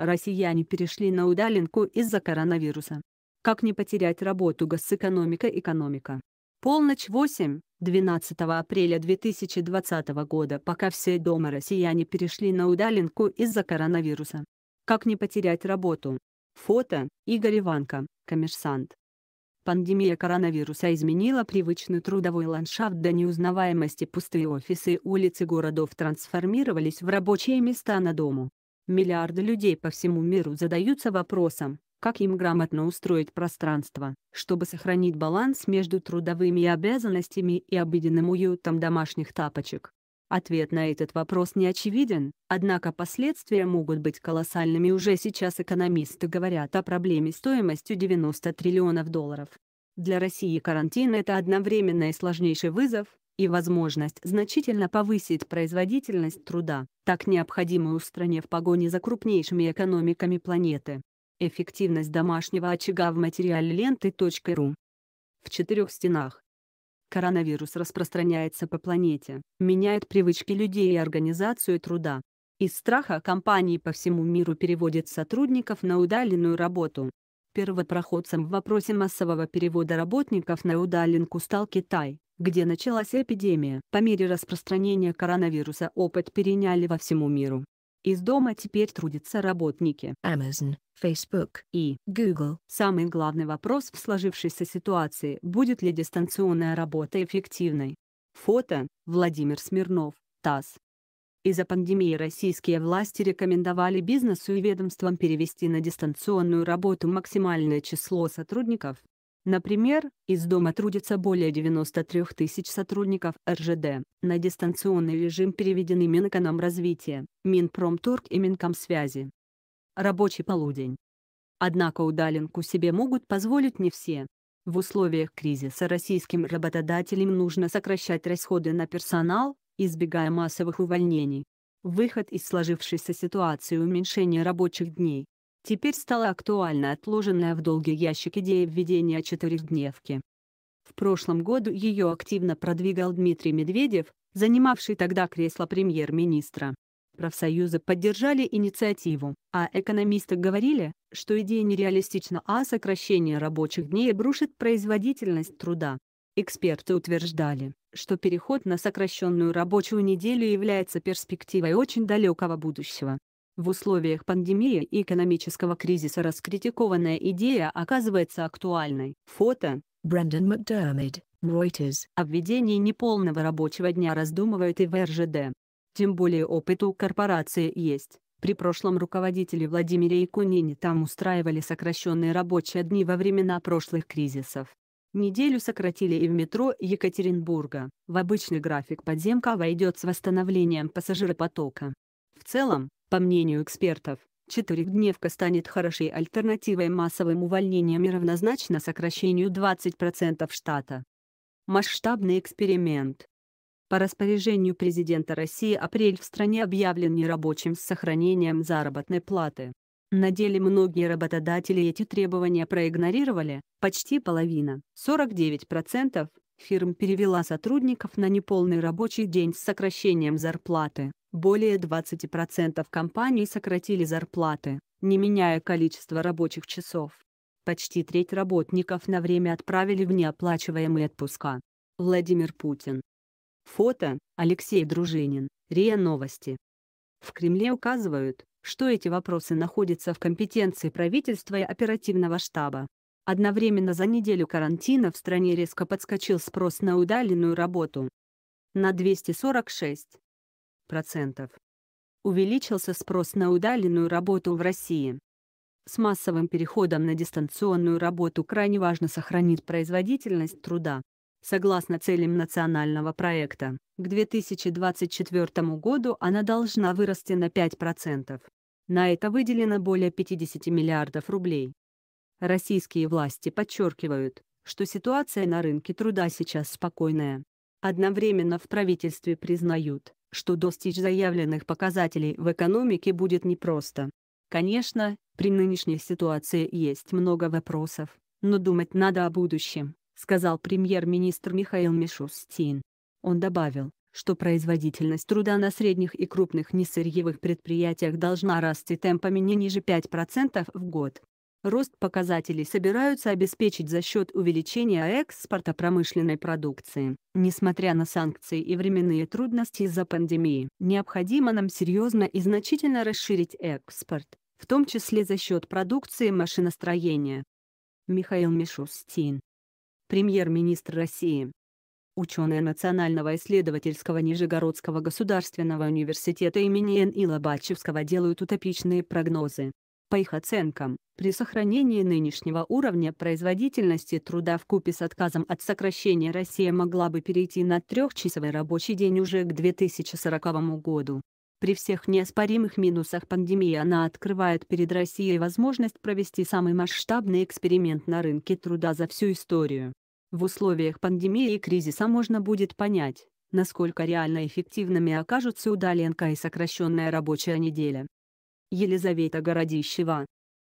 Россияне перешли на удаленку из-за коронавируса. Как не потерять работу Госэкономика Экономика? Полночь 8, 12 апреля 2020 года, пока все дома россияне перешли на удаленку из-за коронавируса. Как не потерять работу? Фото Игорь Иванко, коммерсант. Пандемия коронавируса изменила привычный трудовой ландшафт до неузнаваемости. Пустые офисы улицы городов трансформировались в рабочие места на дому. Миллиарды людей по всему миру задаются вопросом, как им грамотно устроить пространство, чтобы сохранить баланс между трудовыми обязанностями и обыденным уютом домашних тапочек. Ответ на этот вопрос не очевиден, однако последствия могут быть колоссальными уже сейчас экономисты говорят о проблеме стоимостью 90 триллионов долларов. Для России карантин – это одновременно и сложнейший вызов, и возможность значительно повысить производительность труда, так необходимую стране в погоне за крупнейшими экономиками планеты. Эффективность домашнего очага в материале ленты.ру В четырех стенах. Коронавирус распространяется по планете, меняет привычки людей и организацию труда. Из страха компании по всему миру переводят сотрудников на удаленную работу. Первопроходцем в вопросе массового перевода работников на удаленку стал Китай где началась эпидемия. По мере распространения коронавируса опыт переняли во всему миру. Из дома теперь трудятся работники Amazon, Facebook и Google. Самый главный вопрос в сложившейся ситуации – будет ли дистанционная работа эффективной? Фото – Владимир Смирнов, ТАСС. Из-за пандемии российские власти рекомендовали бизнесу и ведомствам перевести на дистанционную работу максимальное число сотрудников, Например, из дома трудится более 93 тысяч сотрудников РЖД. На дистанционный режим переведены Минэкономразвития, Минпромторг и Минкомсвязи. Рабочий полудень. Однако удаленку себе могут позволить не все. В условиях кризиса российским работодателям нужно сокращать расходы на персонал, избегая массовых увольнений. Выход из сложившейся ситуации уменьшение рабочих дней, Теперь стала актуальна отложенная в долгий ящик идея введения четырехдневки. В прошлом году ее активно продвигал Дмитрий Медведев, занимавший тогда кресло премьер-министра. Профсоюзы поддержали инициативу, а экономисты говорили, что идея нереалистична, а сокращение рабочих дней обрушит производительность труда. Эксперты утверждали, что переход на сокращенную рабочую неделю является перспективой очень далекого будущего. В условиях пандемии и экономического кризиса раскритикованная идея оказывается актуальной. Фото. Брэндон Макдермид, Reuters. О введении неполного рабочего дня раздумывают и в РЖД. Тем более опыт у корпорации есть. При прошлом руководителе Владимире Якунине там устраивали сокращенные рабочие дни во времена прошлых кризисов. Неделю сократили и в метро Екатеринбурга. В обычный график подземка войдет с восстановлением пассажиропотока. В целом, по мнению экспертов, четырехдневка станет хорошей альтернативой массовым увольнениям и равнозначно сокращению 20% штата. Масштабный эксперимент. По распоряжению президента России апрель в стране объявлен нерабочим с сохранением заработной платы. На деле многие работодатели эти требования проигнорировали, почти половина, 49%, фирм перевела сотрудников на неполный рабочий день с сокращением зарплаты. Более 20% компаний сократили зарплаты, не меняя количество рабочих часов. Почти треть работников на время отправили в неоплачиваемые отпуска. Владимир Путин. Фото Алексей Дружинин, РИА Новости. В Кремле указывают, что эти вопросы находятся в компетенции правительства и оперативного штаба. Одновременно за неделю карантина в стране резко подскочил спрос на удаленную работу. На 246 Увеличился спрос на удаленную работу в России. С массовым переходом на дистанционную работу крайне важно сохранить производительность труда. Согласно целям национального проекта, к 2024 году она должна вырасти на 5%. На это выделено более 50 миллиардов рублей. Российские власти подчеркивают, что ситуация на рынке труда сейчас спокойная. Одновременно в правительстве признают, что достичь заявленных показателей в экономике будет непросто. Конечно, при нынешней ситуации есть много вопросов, но думать надо о будущем, сказал премьер-министр Михаил Мишустин. Он добавил, что производительность труда на средних и крупных несырьевых предприятиях должна расти темпами не ниже 5% в год. Рост показателей собираются обеспечить за счет увеличения экспорта промышленной продукции. Несмотря на санкции и временные трудности из-за пандемии, необходимо нам серьезно и значительно расширить экспорт, в том числе за счет продукции машиностроения. Михаил Мишустин. Премьер-министр России. Ученые Национального исследовательского Нижегородского государственного университета имени Н.И. Лобачевского делают утопичные прогнозы по их оценкам, при сохранении нынешнего уровня производительности труда в купе с отказом от сокращения Россия могла бы перейти на трехчасовой рабочий день уже к 2040 году. При всех неоспоримых минусах пандемии она открывает перед Россией возможность провести самый масштабный эксперимент на рынке труда за всю историю. В условиях пандемии и кризиса можно будет понять, насколько реально эффективными окажутся удаленка и сокращенная рабочая неделя. Елизавета Городищева.